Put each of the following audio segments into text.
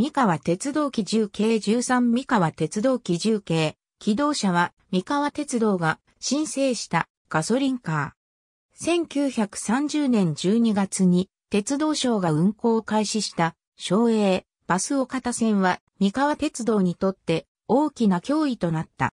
三河鉄道機重計13三河鉄道機重計。機動車は三河鉄道が申請したガソリンカー。1930年12月に鉄道省が運行を開始した省営バス岡田線は三河鉄道にとって大きな脅威となった。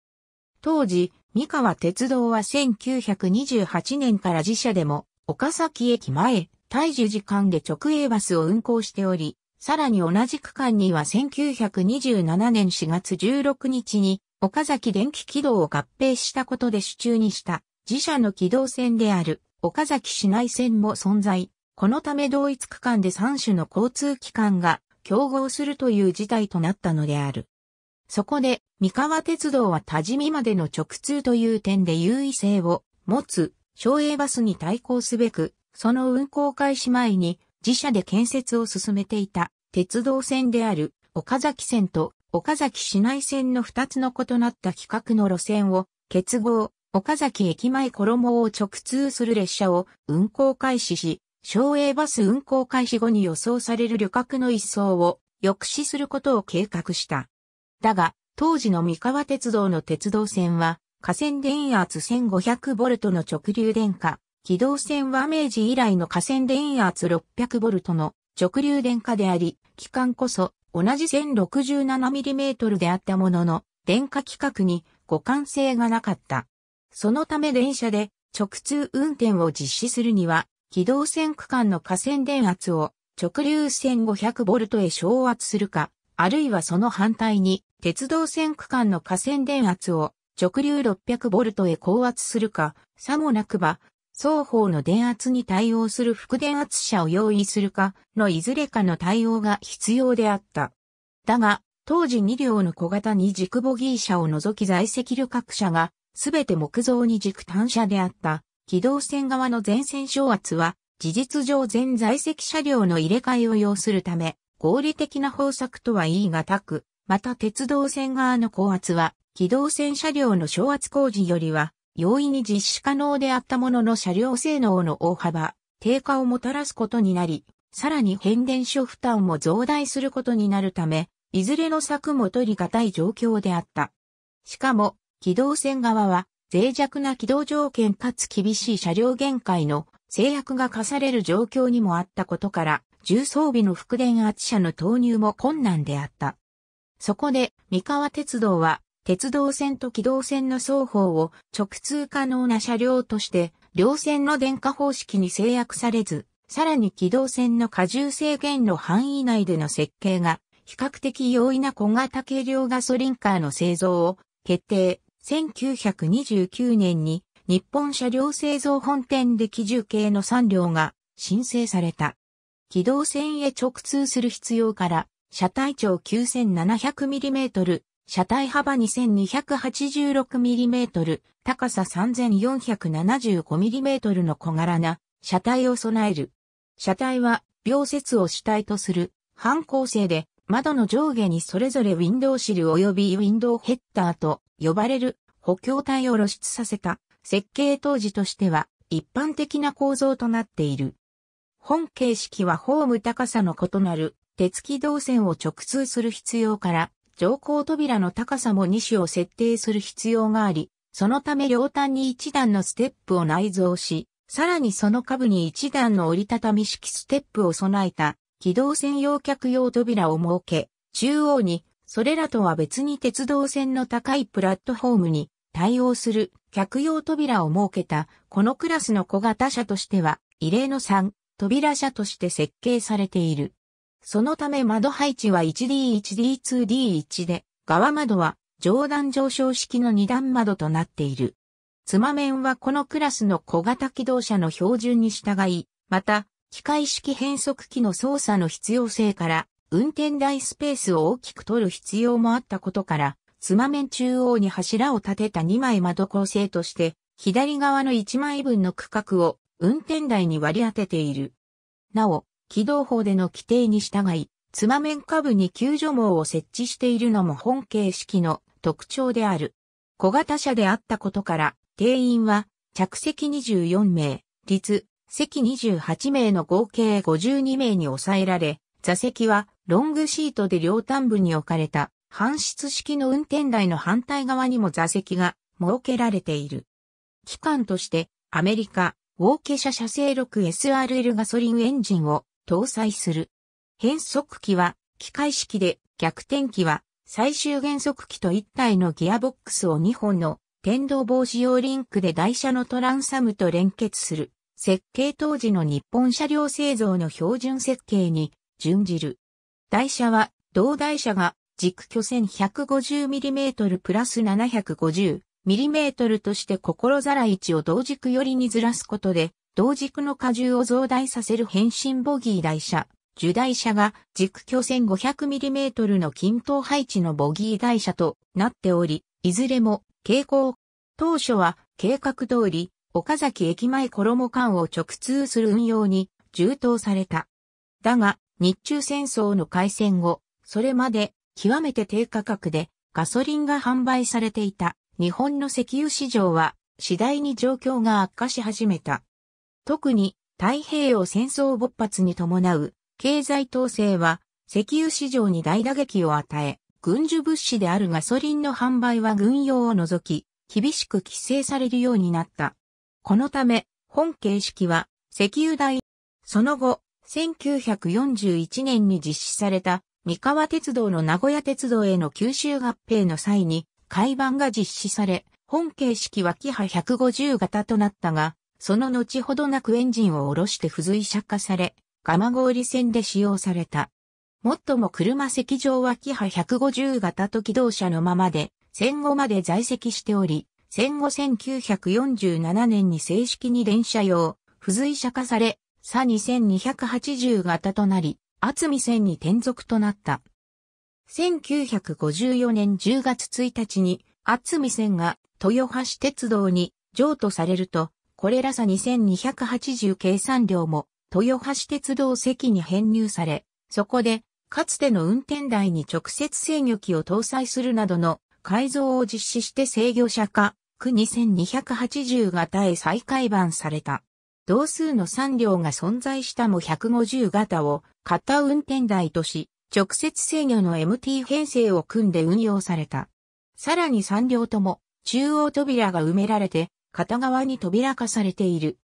当時、三河鉄道は1928年から自社でも岡崎駅前、大樹時間で直営バスを運行しており、さらに同じ区間には1927年4月16日に岡崎電気軌道を合併したことで手中にした自社の軌道線である岡崎市内線も存在。このため同一区間で3種の交通機関が競合するという事態となったのである。そこで、三河鉄道は多治見までの直通という点で優位性を持つ、省営バスに対抗すべく、その運行開始前に自社で建設を進めていた鉄道線である岡崎線と岡崎市内線の2つの異なった規格の路線を結合、岡崎駅前衣を直通する列車を運行開始し、省営バス運行開始後に予想される旅客の一層を抑止することを計画した。だが、当時の三河鉄道の鉄道線は、河川電圧1500ボルトの直流電化、機動線は明治以来の河川電圧600ボルトの直流電化であり、機関こそ同じ 1067mm であったものの、電化規格に互換性がなかった。そのため電車で直通運転を実施するには、機動線区間の河川電圧を直流 1500V へ昇圧するか、あるいはその反対に、鉄道線区間の河川電圧を直流 600V へ高圧するか、さもなくば、双方の電圧に対応する副電圧車を用意するかのいずれかの対応が必要であった。だが、当時2両の小型に軸ボギー車を除き在籍旅客車が、すべて木造に軸単車であった、機動線側の前線昇圧は、事実上全在籍車両の入れ替えを要するため、合理的な方策とは言い難く、また鉄道線側の高圧は、機動線車両の昇圧工事よりは、容易に実施可能であったものの車両性能の大幅低下をもたらすことになり、さらに変電所負担も増大することになるため、いずれの策も取り難い状況であった。しかも、機動線側は、脆弱な機動条件かつ厳しい車両限界の制約が課される状況にもあったことから、重装備の副電圧車の投入も困難であった。そこで、三河鉄道は、鉄道線と軌道線の双方を直通可能な車両として、両線の電化方式に制約されず、さらに軌道線の荷重制限の範囲内での設計が、比較的容易な小型軽量ガソリンカーの製造を決定。1929年に日本車両製造本店で機重系の3両が申請された。軌道線へ直通する必要から、車体長 9700mm、車体幅 2286mm、高さ 3475mm の小柄な車体を備える。車体は秒節を主体とする半構成で窓の上下にそれぞれウィンドウシル及びウィンドウヘッダーと呼ばれる補強体を露出させた設計当時としては一般的な構造となっている。本形式はホーム高さの異なる鉄軌動線を直通する必要から乗降扉の高さも2種を設定する必要があり、そのため両端に1段のステップを内蔵し、さらにその下部に1段の折りたたみ式ステップを備えた機動専用客用扉を設け、中央にそれらとは別に鉄道線の高いプラットフォームに対応する客用扉を設けたこのクラスの小型車としては異例の3扉車として設計されている。そのため窓配置は 1D1D2D1 で、側窓は上段上昇式の2段窓となっている。つま面はこのクラスの小型機動車の標準に従い、また、機械式変速機の操作の必要性から、運転台スペースを大きく取る必要もあったことから、つま面中央に柱を立てた2枚窓構成として、左側の1枚分の区画を運転台に割り当てている。なお、軌動法での規定に従い、つま面下部に救助網を設置しているのも本形式の特徴である。小型車であったことから、定員は着席24名、率、席28名の合計52名に抑えられ、座席はロングシートで両端部に置かれた、搬出式の運転台の反対側にも座席が設けられている。機関として、アメリカ、ウォーケシャ社製 6SRL ガソリンエンジンを搭載する。変速機は機械式で逆転機は最終減速機と1体のギアボックスを2本の天動防止用リンクで台車のトランサムと連結する。設計当時の日本車両製造の標準設計に準じる。台車は同台車が軸距線1 5 0 m m プラス 750mm として心皿位置を同軸寄りにずらすことで同軸の荷重を増大させる変身ボギー台車、受台車が軸距 1500mm の均等配置のボギー台車となっており、いずれも傾向。当初は計画通り、岡崎駅前衣間を直通する運用に充当された。だが、日中戦争の開戦後、それまで極めて低価格でガソリンが販売されていた日本の石油市場は次第に状況が悪化し始めた。特に太平洋戦争勃発に伴う経済統制は石油市場に大打撃を与え、軍需物資であるガソリンの販売は軍用を除き、厳しく規制されるようになった。このため、本形式は石油代、その後、1941年に実施された三河鉄道の名古屋鉄道への吸収合併の際に、海版が実施され、本形式はキハ150型となったが、その後ほどなくエンジンを下ろして付随車化され、蒲氷線で使用された。もっとも車席上はキハ150型と機動車のままで、戦後まで在籍しており、戦後1947年に正式に電車用、付随車化され、差2280型となり、厚み線に転属となった。1954年10月1日に、厚見線が豊橋鉄道に譲渡されると、これら差2280計算量も、豊橋鉄道席に編入され、そこで、かつての運転台に直接制御機を搭載するなどの改造を実施して制御車化、区2280型へ再改版された。同数の3両が存在したも150型を型運転台とし、直接制御の MT 編成を組んで運用された。さらに3両とも中央扉が埋められて片側に扉化されている。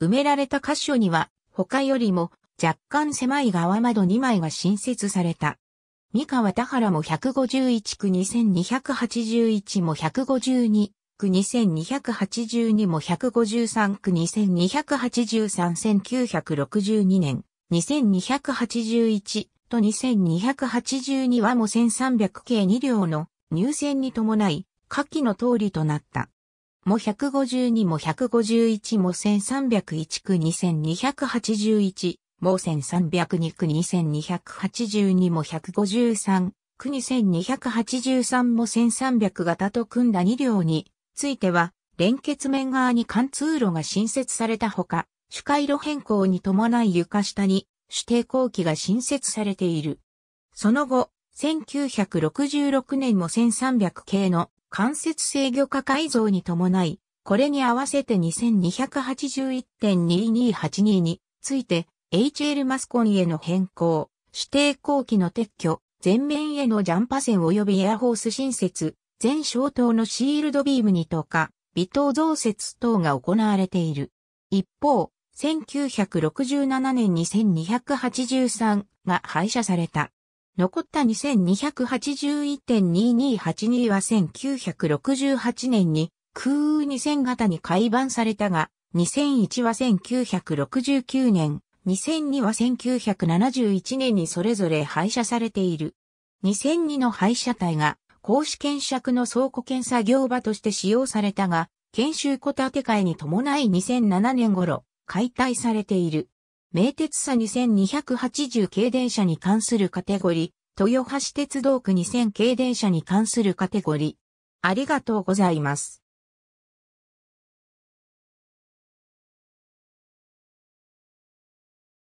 埋められた箇所には、他よりも若干狭い側窓2枚が新設された。三河田原も151区2281も152区2282も153区22831962年2281と2282はも1300系2両の入選に伴い下記の通りとなった。も152も151も1301区2281も1302区2282も153区2283も1300型と組んだ2両については連結面側に貫通路が新設されたほか主回路変更に伴い床下に指定工機が新設されている。その後、1966年も1300系の間接制御化改造に伴い、これに合わせて2281.228 2について HL マスコンへの変更、指定後期の撤去、前面へのジャンパ線及びエアホース新設、全消灯のシールドビームに投下、微灯増設等が行われている。一方、1967年2283が廃車された。残った2281.2282は1968年に空運2000型に改版されたが、2001は1969年、2002は1971年にそれぞれ廃車されている。2002の廃車体が公試検釈の倉庫検査業場として使用されたが、研修戸建て替えに伴い2007年頃解体されている。名鉄さ2280系電車に関するカテゴリー、豊橋鉄道区2000系電車に関するカテゴリー。ありがとうございます。